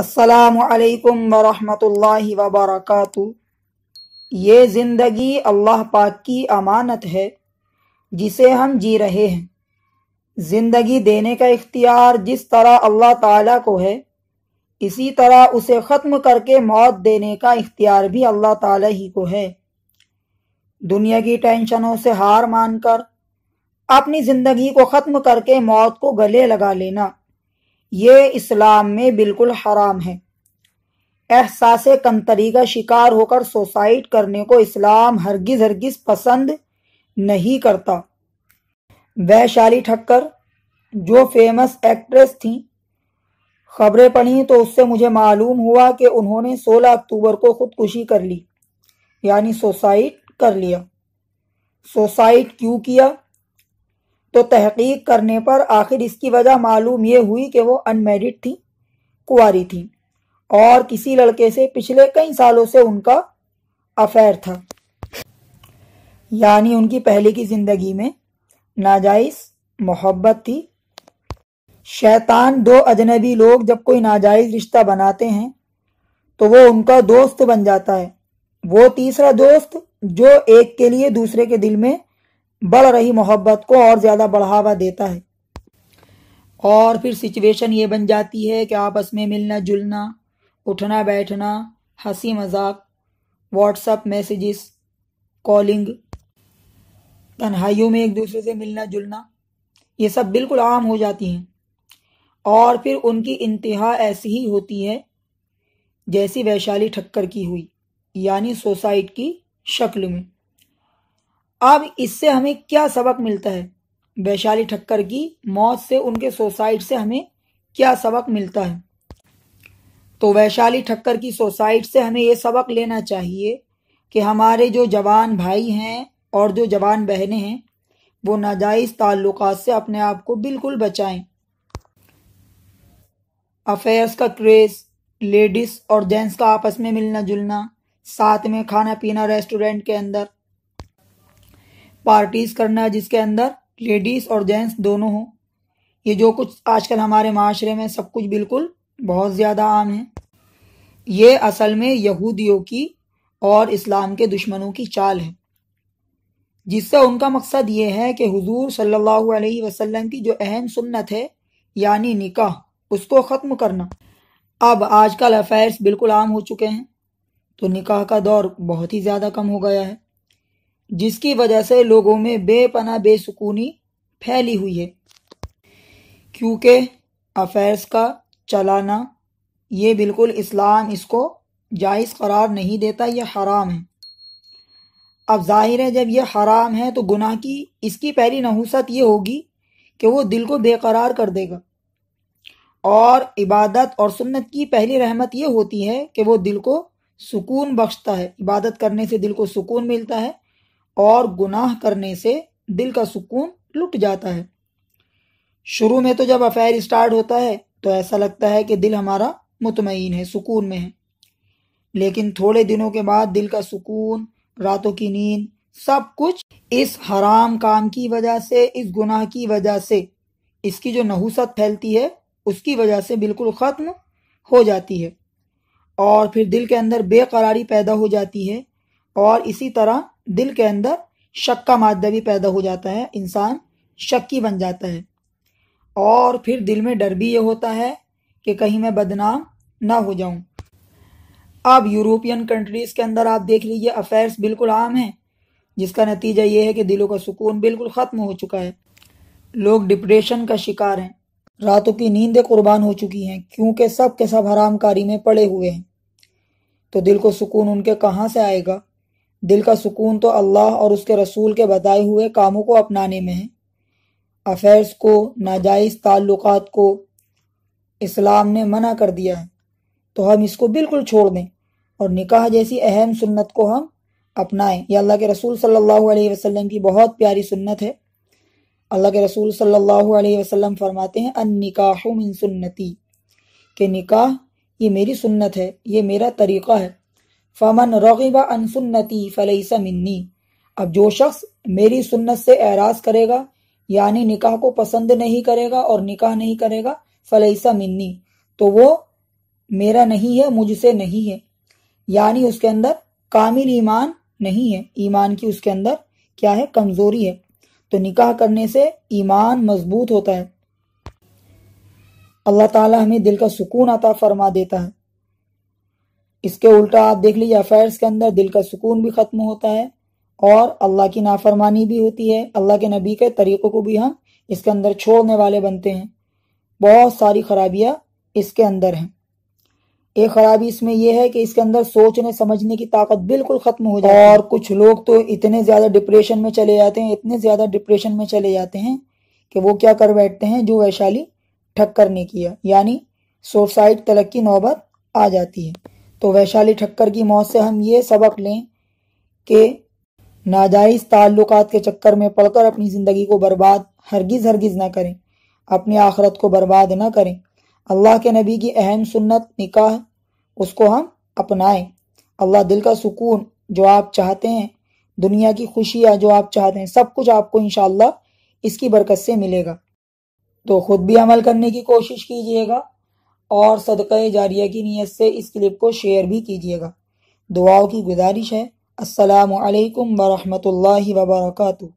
असलकम वरहमतुल्लाहि वबरक ये ज़िंदगी अल्लाह पाक की अमानत है जिसे हम जी रहे हैं ज़िंदगी देने का इख्तियार जिस तरह अल्लाह ताला को है इसी तरह उसे ख़त्म करके मौत देने का इख्तियार भी अल्लाह ताला ही को है दुनिया की टेंशनों से हार मानकर अपनी ज़िंदगी को ख़त्म करके मौत को गले लगा लेना ये इस्लाम में बिल्कुल हराम है एहसास कमतरी का शिकार होकर सोसाइड करने को इस्लाम हरगिज हरगिज पसंद नहीं करता वैशाली ठक्कर जो फेमस एक्ट्रेस थी खबरें पढ़ी तो उससे मुझे मालूम हुआ कि उन्होंने 16 अक्टूबर को खुदकुशी कर ली यानी सोसाइड कर लिया सोसाइड क्यों किया तो तहकीक करने पर आखिर इसकी वजह मालूम ये हुई कि वो अनमेरिड थी कुआरी थी और किसी लड़के से पिछले कई सालों से उनका अफेयर था यानी उनकी पहले की जिंदगी में नाजायज मोहब्बत थी शैतान दो अजनबी लोग जब कोई नाजायज रिश्ता बनाते हैं तो वो उनका दोस्त बन जाता है वो तीसरा दोस्त जो एक के लिए दूसरे के दिल में बढ़ रही मोहब्बत को और ज़्यादा बढ़ावा देता है और फिर सिचुएशन ये बन जाती है कि आपस में मिलना जुलना उठना बैठना हंसी मजाक व्हाट्सअप मैसेजेस कॉलिंग तन्हाइयों में एक दूसरे से मिलना जुलना ये सब बिल्कुल आम हो जाती हैं और फिर उनकी इंतहा ऐसी ही होती है जैसी वैशाली ठक्कर की हुई यानी सोसाइट की शक्ल में अब इससे हमें क्या सबक मिलता है वैशाली ठक्कर की मौत से उनके सोसाइट से हमें क्या सबक मिलता है तो वैशाली ठक्कर की सोसाइट से हमें ये सबक लेना चाहिए कि हमारे जो जवान भाई हैं और जो जवान बहनें हैं वो नाजायज़ ताल्लुक से अपने आप को बिल्कुल बचाएं अफेयर्स का क्रेज़ लेडीज़ और जेंट्स का आपस में मिलना जुलना साथ में खाना पीना रेस्टोरेंट के अंदर पार्टीज करना है जिसके अंदर लेडीज़ और जेंट्स दोनों हों ये जो कुछ आजकल हमारे माशरे में सब कुछ बिल्कुल बहुत ज़्यादा आम है ये असल में यहूदियों की और इस्लाम के दुश्मनों की चाल है जिससे उनका मकसद ये है कि हुजूर सल्लल्लाहु अलैहि वसल्लम की जो अहम सुन्नत है यानी निकाह उसको ख़त्म करना अब आजकल अफेयर्स बिल्कुल आम हो चुके हैं तो निकाह का दौर बहुत ही ज़्यादा कम हो गया है जिसकी वजह से लोगों में बेपना बेसुकूनी फैली हुई है क्योंकि अफेयर्स का चलाना ये बिल्कुल इस्लाम इसको जायज़ करार नहीं देता यह हराम है अब जाहिर है जब यह हराम है तो गुनाह की इसकी पहली नहूसत ये होगी कि वो दिल को बेकरार कर देगा और इबादत और सुन्नत की पहली रहमत ये होती है कि वो दिल को सुकून बख्शता है इबादत करने से दिल को सुकून मिलता है और गुनाह करने से दिल का सुकून लुट जाता है शुरू में तो जब अफेयर स्टार्ट होता है तो ऐसा लगता है कि दिल हमारा मुतमईन है सुकून में है लेकिन थोड़े दिनों के बाद दिल का सुकून रातों की नींद सब कुछ इस हराम काम की वजह से इस गुनाह की वजह से इसकी जो नहुसत फैलती है उसकी वजह से बिल्कुल ख़त्म हो जाती है और फिर दिल के अंदर बेकरारी पैदा हो जाती है और इसी तरह दिल के अंदर शक का मादा भी पैदा हो जाता है इंसान शक्की बन जाता है और फिर दिल में डर भी ये होता है कि कहीं मैं बदनाम ना हो जाऊं अब यूरोपियन कंट्रीज़ के अंदर आप देख लीजिए अफेयर्स बिल्कुल आम हैं जिसका नतीजा ये है कि दिलों का सुकून बिल्कुल ख़त्म हो चुका है लोग डिप्रेशन का शिकार हैं रातों की नींदें कुर्बान हो चुकी हैं क्योंकि सब के सब हरामकारी में पड़े हुए हैं तो दिल को सुकून उनके कहाँ से आएगा दिल का सुकून तो अल्लाह और उसके रसूल के बताए हुए कामों को अपनाने में है अफेयर्स को नाजायज़ ताल्लुक को इस्लाम ने मना कर दिया है तो हम इसको बिल्कुल छोड़ दें और निकाह जैसी अहम सुन्नत को हम अपनाएं यह अल्लाह के रसूल सल्लल्लाहु अलैहि वसल्लम की बहुत प्यारी सुन्नत है अल्लाह के रसूल सल्लल्लाहु अलैहि वसल्लम फरमाते हैं अन निकाह मिन सुन्नति के निकाह ये मेरी सुन्नत है ये मेरा तरीक़ा है फमन रगीबा अन सुन्नति फलईसा मिन्नी अब जो शख्स मेरी सुन्नत से एराज करेगा यानी निकाह को पसंद नहीं करेगा और निकाह नहीं करेगा फलईसा मिन्नी तो वो मेरा नहीं है मुझसे नहीं है यानी उसके अंदर कामिल ईमान नहीं है ईमान की उसके अंदर क्या है कमजोरी है तो निकाह करने से ईमान मजबूत होता है अल्लाह ताला हमें दिल का सुकून अता फरमा देता है इसके उल्टा आप देख लीजिए अफेयर्स के अंदर दिल का सुकून भी ख़त्म होता है और अल्लाह की नाफरमानी भी होती है अल्लाह के नबी के तरीक़ों को भी हम इसके अंदर छोड़ने वाले बनते हैं बहुत सारी खराबियाँ इसके अंदर हैं एक खराबी इसमें यह है कि इसके अंदर सोचने समझने की ताकत बिल्कुल ख़त्म हो जाती है और कुछ लोग तो इतने ज़्यादा डिप्रेशन में चले जाते हैं इतने ज़्यादा डिप्रेशन में चले जाते हैं कि वो क्या कर बैठते हैं जो वैशाली ठक्कर ने किया यानी सुसाइड तलक की नौबत आ जाती है तो वैशाली ठक्कर की मौत से हम ये सबक लें कि नाजायज़ ताल्लुक के चक्कर में पड़कर अपनी ज़िंदगी को बर्बाद हरगिज़ हरगिज़ ना करें अपनी आखरत को बर्बाद ना करें अल्लाह के नबी की अहम सुन्नत निकाह उसको हम अपनाएं अल्लाह दिल का सुकून जो आप चाहते हैं दुनिया की खुशियाँ जो आप चाहते हैं सब कुछ आपको इन इसकी बरकत से मिलेगा तो ख़ुद भी अमल करने की कोशिश कीजिएगा और सदक़ जारिया की नीयत से इस क्लिप को शेयर भी कीजिएगा दुआओं की गुजारिश है असलकम वरहमल वर्का